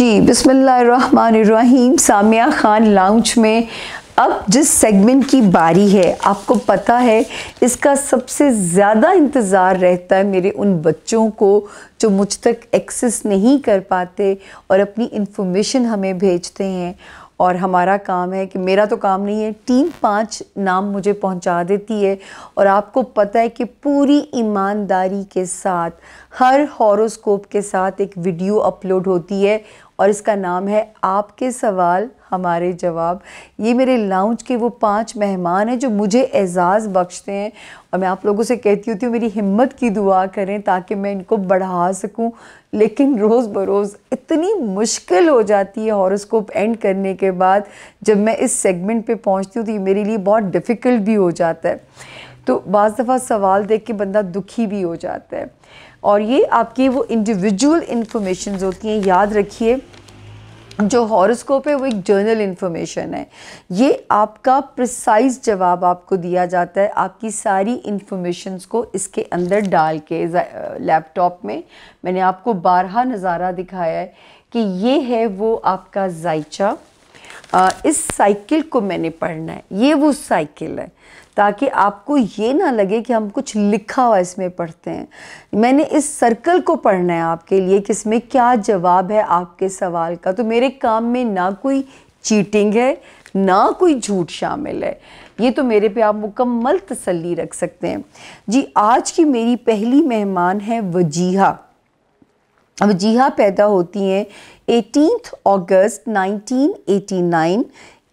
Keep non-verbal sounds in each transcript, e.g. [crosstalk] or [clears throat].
जी बिसमीम सामिया ख़ान लाउंज में अब जिस सेगमेंट की बारी है आपको पता है इसका सबसे ज़्यादा इंतज़ार रहता है मेरे उन बच्चों को जो मुझ तक एक्सेस नहीं कर पाते और अपनी इन्फॉर्मेशन हमें भेजते हैं और हमारा काम है कि मेरा तो काम नहीं है टीम पाँच नाम मुझे पहुंचा देती है और आपको पता है कि पूरी ईमानदारी के साथ हर हॉरोस्कोप के साथ एक वीडियो अपलोड होती है और इसका नाम है आपके सवाल हमारे जवाब ये मेरे लाउंज के वो पांच मेहमान हैं जो मुझे एजाज़ बख्शते हैं और मैं आप लोगों से कहती होती हूँ मेरी हिम्मत की दुआ करें ताकि मैं इनको बढ़ा सकूँ लेकिन रोज़ बरोज़ इतनी मुश्किल हो जाती है हॉरोस्कोप एंड करने के बाद जब मैं इस सेगमेंट पे पहुँचती हूँ तो ये मेरे लिए बहुत डिफ़िकल्ट भी हो जाता है तो बज़ दफ़ा सवाल देख के बंदा दुखी भी हो जाता है और ये आपकी वो इंडिविजुअल इन्फॉर्मेशन होती हैं याद रखिए जो हॉरोस्कोप है वो एक जर्नल इन्फॉर्मेशन है ये आपका प्रिसाइज जवाब आपको दिया जाता है आपकी सारी इन्फॉर्मेशंस को इसके अंदर डाल के लैपटॉप में मैंने आपको बारहा नज़ारा दिखाया है कि ये है वो आपका जायचा इस साइकिल को मैंने पढ़ना है ये वो साइकिल है ताकि आपको ये ना लगे कि हम कुछ लिखा हुआ इसमें पढ़ते हैं मैंने इस सर्कल को पढ़ना है आपके लिए कि इसमें क्या जवाब है आपके सवाल का तो मेरे काम में ना कोई चीटिंग है ना कोई झूठ शामिल है ये तो मेरे पे आप मुकम्मल तसल्ली रख सकते हैं जी आज की मेरी पहली मेहमान है वजीहा वजीहा पैदा होती हैं 18 अगस्त 1989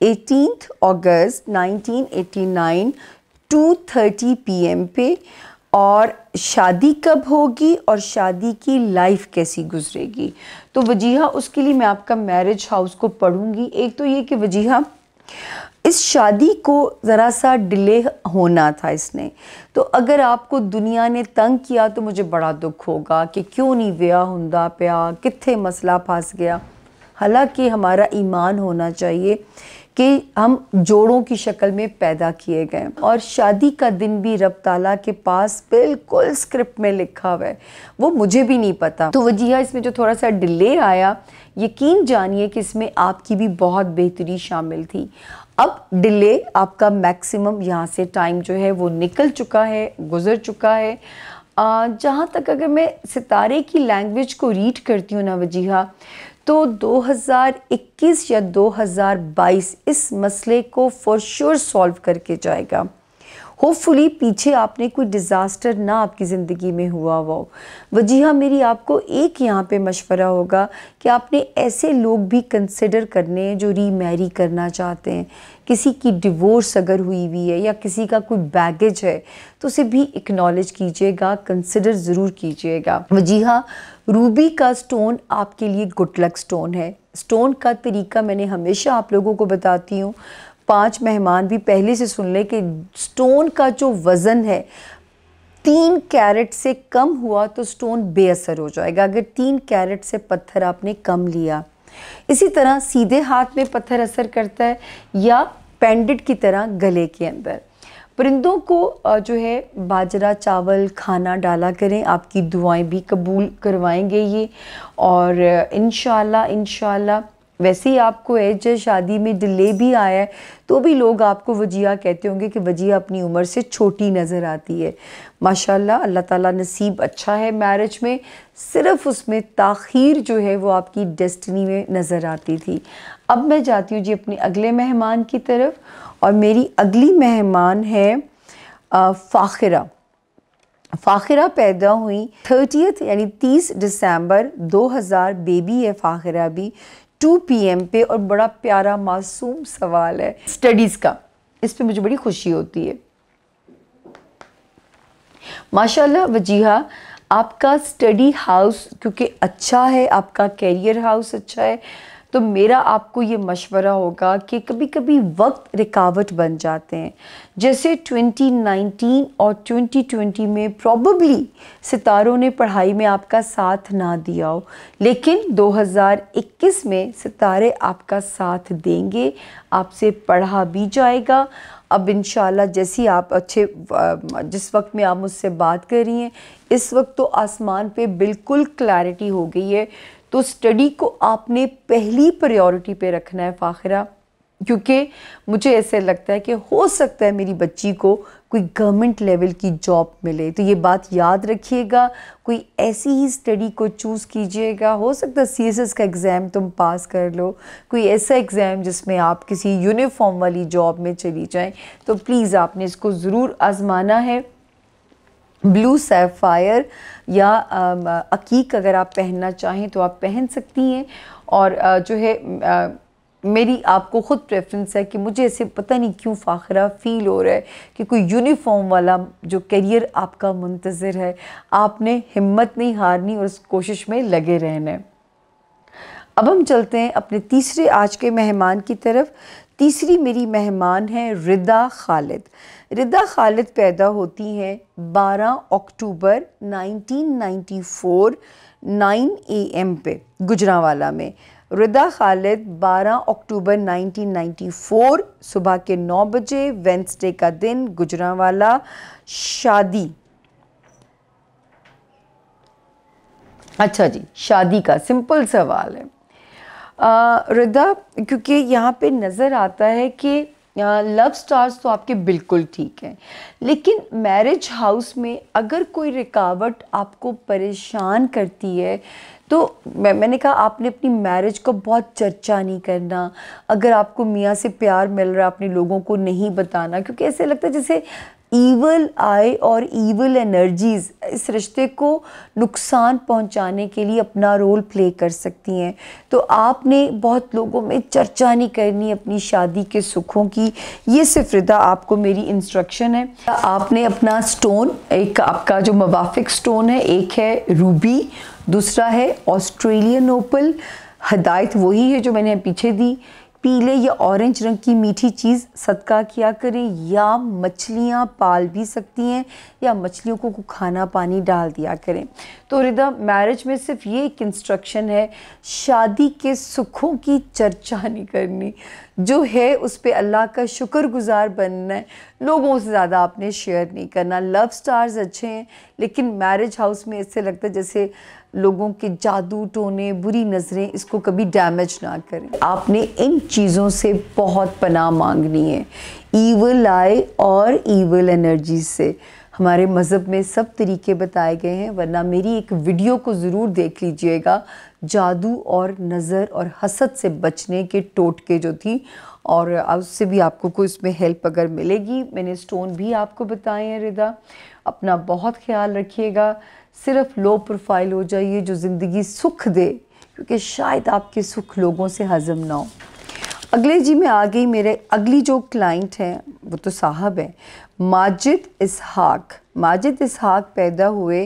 18 अगस्त 1989 2:30 पीएम पे और शादी कब होगी और शादी की लाइफ कैसी गुजरेगी तो वजीहा उसके लिए मैं आपका मैरिज हाउस को पढ़ूंगी एक तो ये कि वजीहा इस शादी को ज़रा सा डिले होना था इसने तो अगर आपको दुनिया ने तंग किया तो मुझे बड़ा दुख होगा कि क्यों नहीं व्या होंदा प्या कितने मसला फंस गया हालांकि हमारा ईमान होना चाहिए कि हम जोड़ों की शक्ल में पैदा किए गए और शादी का दिन भी रब ताला के पास बिल्कुल स्क्रिप्ट में लिखा हुआ है वो मुझे भी नहीं पता तो वजीहा इसमें जो थोड़ा सा डिले आया यकीन जानिए कि इसमें आपकी भी बहुत बेहतरी शामिल थी अब डिले आपका मैक्सिमम यहाँ से टाइम जो है वो निकल चुका है गुजर चुका है जहाँ तक अगर मैं सितारे की लैंग्वेज को रीड करती हूँ ना वजीहा तो 2021 या 2022 इस मसले को फॉर श्योर सॉल्व करके जाएगा होपफुली पीछे आपने कोई डिज़ास्टर ना आपकी ज़िंदगी में हुआ हुआ हो हाँ मेरी आपको एक यहाँ पे मशवरा होगा कि आपने ऐसे लोग भी कंसिडर करने हैं जो रीमैरी करना चाहते हैं किसी की डिवोर्स अगर हुई हुई है या किसी का कोई बैगेज है तो उसे भी इक्नॉलेज कीजिएगा कंसिडर ज़रूर कीजिएगा हाँ रूबी का स्टोन आपके लिए गुड लक स्टोन है स्टोन का तरीका मैंने हमेशा आप लोगों को बताती हूँ पांच मेहमान भी पहले से सुन लें कि स्टोन का जो वज़न है तीन कैरेट से कम हुआ तो स्टोन बेअसर हो जाएगा अगर तीन कैरेट से पत्थर आपने कम लिया इसी तरह सीधे हाथ में पत्थर असर करता है या पेंडेंट की तरह गले के अंदर परिंदों को जो है बाजरा चावल खाना डाला करें आपकी दुआएं भी कबूल करवाएंगे ये और इन इन वैसे ही आपको है जब शादी में डिले भी आया है तो भी लोग आपको वजिया कहते होंगे कि वजिया अपनी उम्र से छोटी नज़र आती है माशाल्लाह अल्लाह ताला नसीब अच्छा है मैरिज में सिर्फ उसमें ताखीर जो है वो आपकी डेस्टिनी में नज़र आती थी अब मैं जाती हूँ जी अपने अगले मेहमान की तरफ और मेरी अगली मेहमान है फ़ाखरा फ़ाखरा पैदा हुई थर्टीथ यानी तीस दिसंबर 2000 बेबी है फ़ाखरा भी 2 पीएम पे और बड़ा प्यारा मासूम सवाल है स्टडीज़ का इस पे मुझे बड़ी खुशी होती है माशाल्लाह वजीहा आपका स्टडी हाउस क्योंकि अच्छा है आपका कैरियर हाउस अच्छा है तो मेरा आपको ये मशवरा होगा कि कभी कभी वक्त रिकावट बन जाते हैं जैसे 2019 और 2020 में प्रॉबली सितारों ने पढ़ाई में आपका साथ ना दिया हो लेकिन 2021 में सितारे आपका साथ देंगे आपसे पढ़ा भी जाएगा अब इन जैसी आप अच्छे जिस वक्त में आप मुझसे बात कर रही हैं इस वक्त तो आसमान पे बिल्कुल क्लैरिटी हो गई है तो स्टडी को आपने पहली प्रायोरिटी पे रखना है फ़ाखरा क्योंकि मुझे ऐसे लगता है कि हो सकता है मेरी बच्ची को कोई गवर्नमेंट लेवल की जॉब मिले तो ये बात याद रखिएगा कोई ऐसी ही स्टडी को चूज़ कीजिएगा हो सकता है सी का एग्ज़ाम तुम पास कर लो कोई ऐसा एग्ज़ाम जिसमें आप किसी यूनिफॉर्म वाली जॉब में चली जाएं तो प्लीज़ आपने इसको ज़रूर आज़माना है ब्लू सैफायर या अकीक अगर आप पहनना चाहें तो आप पहन सकती हैं और जो है मेरी आपको ख़ुद प्रेफरेंस है कि मुझे ऐसे पता नहीं क्यों फ़ाखरा फ़ील हो रहा है कि कोई यूनिफॉर्म वाला जो करियर आपका मुंतज़र है आपने हिम्मत नहीं हारनी और उस कोशिश में लगे रहना है अब हम चलते हैं अपने तीसरे आज के मेहमान की तरफ तीसरी मेरी मेहमान है रिदा खालिद रिदा खालिद पैदा होती हैं 12 अक्टूबर 1994 9 एम पे गुजरावाला में रिदा खालिद 12 अक्टूबर 1994 सुबह के 9 बजे वेंसडे का दिन गुजरावाला शादी अच्छा जी शादी का सिंपल सवाल है रिदा क्योंकि यहाँ पे नज़र आता है कि लव स्टार्स तो आपके बिल्कुल ठीक हैं लेकिन मैरिज हाउस में अगर कोई रुकावट आपको परेशान करती है तो मैं मैंने कहा आपने अपनी मैरिज को बहुत चर्चा नहीं करना अगर आपको मियाँ से प्यार मिल रहा है अपने लोगों को नहीं बताना क्योंकि ऐसे लगता है जैसे ईवल आई और ईवल एनर्जीज़ इस रिश्ते को नुकसान पहुंचाने के लिए अपना रोल प्ले कर सकती हैं तो आपने बहुत लोगों में चर्चा नहीं करनी अपनी शादी के सुखों की ये सिर्फ रिदा आपको मेरी इंस्ट्रक्शन है आपने अपना स्टोन एक आपका जो मवाफिक स्टोन है एक है रूबी दूसरा है ऑस्ट्रेलियन ओपल हदायत वही है जो मैंने पीछे दी पीले या ऑरेंज रंग की मीठी चीज़ सदका किया करें या मछलियाँ पाल भी सकती हैं या मछलियों को खाना पानी डाल दिया करें तो रिदा मैरिज में सिर्फ ये एक इंस्ट्रक्शन है शादी के सुखों की चर्चा नहीं करनी जो है उस पर अल्लाह का शुक्र गुज़ार बनना है लोगों से ज़्यादा आपने शेयर नहीं करना लव स्टार्स अच्छे हैं लेकिन मैरिज हाउस में ऐसे लगता है जैसे लोगों के जादू टोने बुरी नज़रें इसको कभी डैमेज ना करें आपने इन चीज़ों से बहुत पनाह मांगनी है ईवल आए और ईवल एनर्जी से हमारे मज़हब में सब तरीके बताए गए हैं वरना मेरी एक वीडियो को ज़रूर देख लीजिएगा जादू और नज़र और हसद से बचने के टोटके जो थी और उससे भी आपको कोई इसमें हेल्प अगर मिलेगी मैंने स्टोन भी आपको बताए हैं रिदा अपना बहुत ख्याल रखिएगा सिर्फ लो प्रोफाइल हो जाइए जो ज़िंदगी सुख दे क्योंकि शायद आपके सुख लोगों से हज़म ना हो अगले जी में आ गई मेरे अगली जो क्लाइंट हैं वो तो साहब हैं माजिद इसहाक माजिद इसहाक पैदा हुए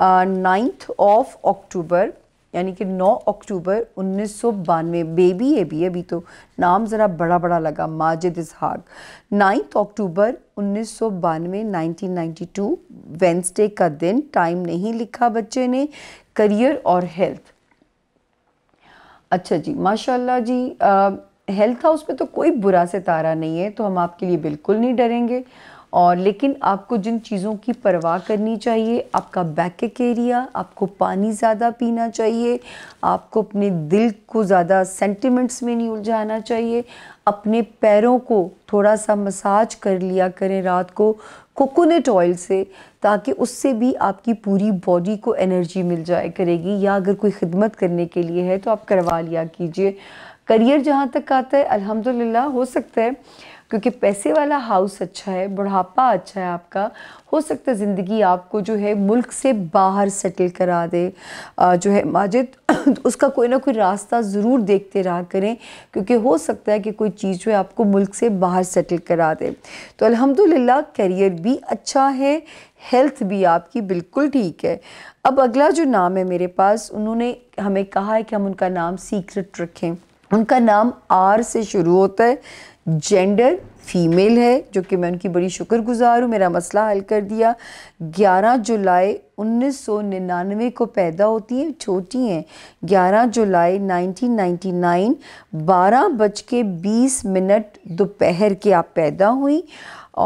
नाइन्थ ऑफ अक्टूबर यानी कि 9 अक्टूबर उन्नीस सौ बानवे बेबी है भी अभी तो नाम ज़रा बड़ा बड़ा लगा माजिद इसहाक नाइन्थ अक्टूबर उन्नीस सौ बानवे नाइनटीन वेंसडे का दिन टाइम नहीं लिखा बच्चे ने करियर और हेल्थ अच्छा जी माशाल्लाह जी आ, हेल्थ हाउस में तो कोई बुरा सितारा नहीं है तो हम आपके लिए बिल्कुल नहीं डरेंगे और लेकिन आपको जिन चीज़ों की परवाह करनी चाहिए आपका बैकक एरिया आपको पानी ज़्यादा पीना चाहिए आपको अपने दिल को ज़्यादा सेंटिमेंट्स में नहीं उलझाना चाहिए अपने पैरों को थोड़ा सा मसाज कर लिया करें रात को कोकोनट ऑयल से ताकि उससे भी आपकी पूरी बॉडी को एनर्जी मिल जाए करेगी या अगर कोई खिदमत करने के लिए है तो आप करवा लिया कीजिए करियर जहाँ तक आता है अल्हम्दुलिल्लाह हो सकता है क्योंकि पैसे वाला हाउस अच्छा है बुढ़ापा अच्छा है आपका हो सकता है ज़िंदगी आपको जो है मुल्क से बाहर सेटल करा दे आ, जो है माजिद [coughs] उसका कोई ना कोई रास्ता ज़रूर देखते रहा करें क्योंकि हो सकता है कि कोई चीज़ जो है आपको मुल्क से बाहर सेटल करा दे तो अल्हम्दुलिल्लाह करियर भी अच्छा है हेल्थ भी आपकी बिल्कुल ठीक है अब अगला जो नाम है मेरे पास उन्होंने हमें कहा है कि हम उनका नाम सीक्रेट रखें उनका नाम आर से शुरू होता है जेंडर फीमेल है जो कि मैं उनकी बड़ी शुक्रगुजार हूँ मेरा मसला हल कर दिया 11 जुलाई 1999 को पैदा होती हैं छोटी हैं 11 जुलाई 1999 बारह बज के बीस मिनट दोपहर के आप पैदा हुई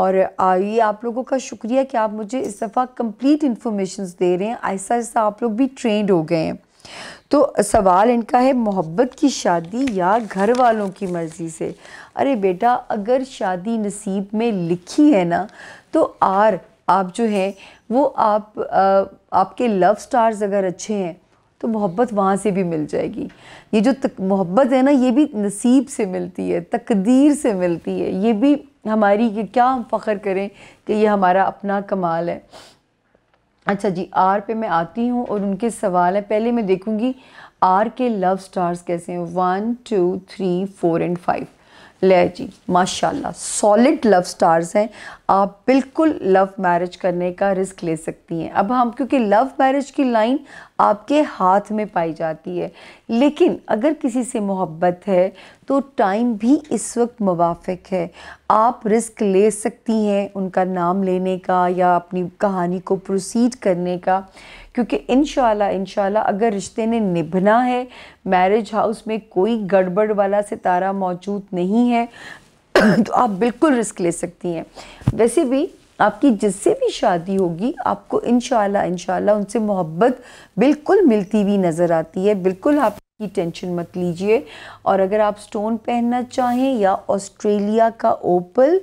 और आइए आप लोगों का शुक्रिया कि आप मुझे इस दफ़ा कंप्लीट इन्फॉर्मेशन दे रहे हैं ऐसा ऐसा आप लोग भी ट्रेंड हो गए हैं तो सवाल इनका है मोहब्बत की शादी या घर वालों की मर्ज़ी से अरे बेटा अगर शादी नसीब में लिखी है ना तो आर आप जो है वो आप आ, आपके लव स्टार्स अगर अच्छे हैं तो मोहब्बत वहाँ से भी मिल जाएगी ये जो तक मोहब्बत है ना ये भी नसीब से मिलती है तकदीर से मिलती है ये भी हमारी क्या हम फ़ख्र करें कि ये हमारा अपना कमाल है अच्छा जी आर पे मैं आती हूँ और उनके सवाल है पहले मैं देखूँगी आर के लव स्टार्स कैसे हैं one two three four and five ले जी माशाल्लाह सॉलिड लव स्टार्स हैं आप बिल्कुल लव मैरिज करने का रिस्क ले सकती हैं अब हम क्योंकि लव मैरिज की लाइन आपके हाथ में पाई जाती है लेकिन अगर किसी से मोहब्बत है तो टाइम भी इस वक्त मुवाफ़ है आप रिस्क ले सकती हैं उनका नाम लेने का या अपनी कहानी को प्रोसीड करने का क्योंकि इन शाला अगर रिश्ते ने निभना है मैरिज हाउस में कोई गड़बड़ वाला सितारा मौजूद नहीं है [clears throat] तो आप बिल्कुल रिस्क ले सकती हैं वैसे भी आपकी जिससे भी शादी होगी आपको इन शाला उनसे मोहब्बत बिल्कुल मिलती हुई नज़र आती है बिल्कुल आप की टेंशन मत लीजिए और अगर आप स्टोन पहनना चाहें या ऑस्ट्रेलिया का ओपल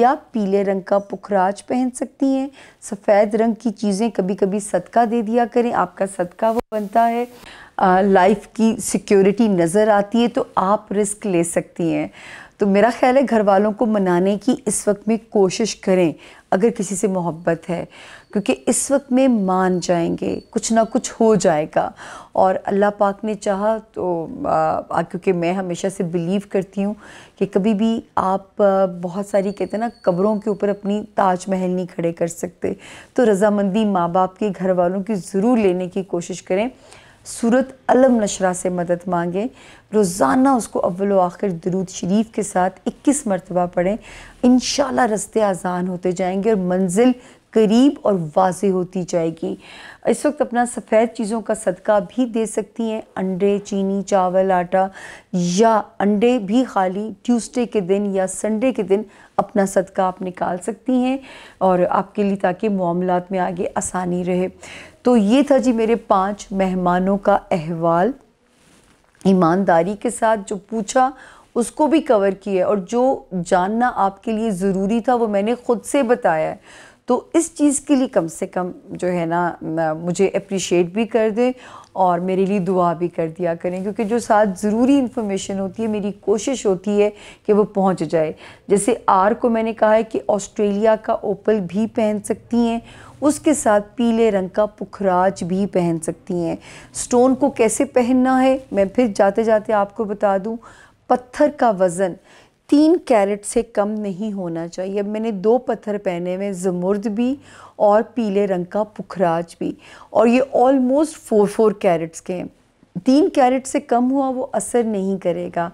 या पीले रंग का पुखराज पहन सकती हैं सफ़ेद रंग की चीज़ें कभी कभी सदका दे दिया करें आपका सदका वो बनता है लाइफ की सिक्योरिटी नज़र आती है तो आप रिस्क ले सकती हैं तो मेरा ख्याल है घर वालों को मनाने की इस वक्त में कोशिश करें अगर किसी से मोहब्बत है क्योंकि इस वक्त में मान जाएंगे कुछ ना कुछ हो जाएगा और अल्लाह पाक ने चाहा तो आ, क्योंकि मैं हमेशा से बिलीव करती हूँ कि कभी भी आप बहुत सारी कहते हैं ना कब्रों के ऊपर अपनी ताजमहल नहीं खड़े कर सकते तो रजामंदी माँ बाप के घर वालों की ज़रूर लेने की कोशिश करें सूरत अलम नशरा से मदद मांगें रोज़ाना उसको अव्वल आखिर दरूद शरीफ के साथ 21 मरतबा पढ़ें इन रस्ते आसान होते जाएंगे और मंजिल करीब और वाज होती जाएगी इस वक्त अपना सफ़ेद चीज़ों का सदका भी दे सकती हैं अंडे चीनी चावल आटा या अंडे भी खाली ट्यूसडे के दिन या संडे के दिन अपना सदका आप निकाल सकती हैं और आपके लिए ताकि मामला में आगे आसानी रहे तो ये था जी मेरे पाँच मेहमानों का अहवाल ईमानदारी के साथ जो पूछा उसको भी कवर किया और जो जानना आपके लिए ज़रूरी था वो मैंने ख़ुद से बताया है तो इस चीज़ के लिए कम से कम जो है ना मुझे अप्रिशिएट भी कर दें और मेरे लिए दुआ भी कर दिया करें क्योंकि जो साथ ज़रूरी इन्फॉर्मेशन होती है मेरी कोशिश होती है कि वो पहुंच जाए जैसे आर को मैंने कहा है कि ऑस्ट्रेलिया का ओपल भी पहन सकती हैं उसके साथ पीले रंग का पुखराज भी पहन सकती हैं स्टोन को कैसे पहनना है मैं फिर जाते जाते आपको बता दूँ पत्थर का वज़न तीन कैरेट से कम नहीं होना चाहिए अब मैंने दो पत्थर पहने हुए जमुर्द भी और पीले रंग का पुखराज भी और ये ऑलमोस्ट फोर फोर कैरेट्स के हैं तीन कैरेट से कम हुआ वो असर नहीं करेगा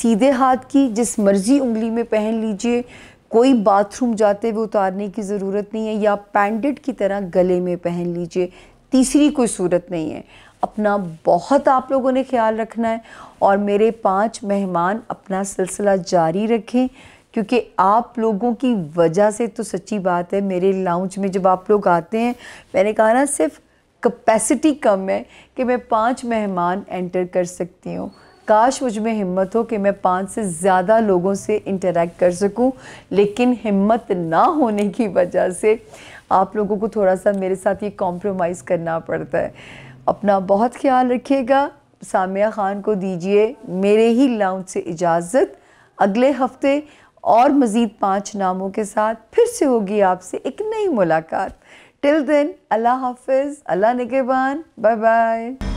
सीधे हाथ की जिस मर्ज़ी उंगली में पहन लीजिए कोई बाथरूम जाते हुए उतारने की ज़रूरत नहीं है या पैंडेट की तरह गले में पहन लीजिए तीसरी कोई सूरत नहीं है अपना बहुत आप लोगों ने ख्याल रखना है और मेरे पांच मेहमान अपना सिलसिला जारी रखें क्योंकि आप लोगों की वजह से तो सच्ची बात है मेरे लाउंज में जब आप लोग आते हैं मैंने कहा ना सिर्फ कैपेसिटी कम है कि मैं पांच मेहमान एंटर कर सकती हूँ काश मुझ में हिम्मत हो कि मैं पाँच से ज़्यादा लोगों से इंटरेक्ट कर सकूं लेकिन हिम्मत ना होने की वजह से आप लोगों को थोड़ा सा मेरे साथ ये कॉम्प्रोमाइज़ करना पड़ता है अपना बहुत ख्याल रखिएगा सामिया ख़ान को दीजिए मेरे ही लाउंज से इजाज़त अगले हफ्ते और मज़ीद पाँच नामों के साथ फिर से होगी आपसे एक नई मुलाकात टिल दिन अल्लाह हाफिज़ अल्लाह निगेबान बाय बाय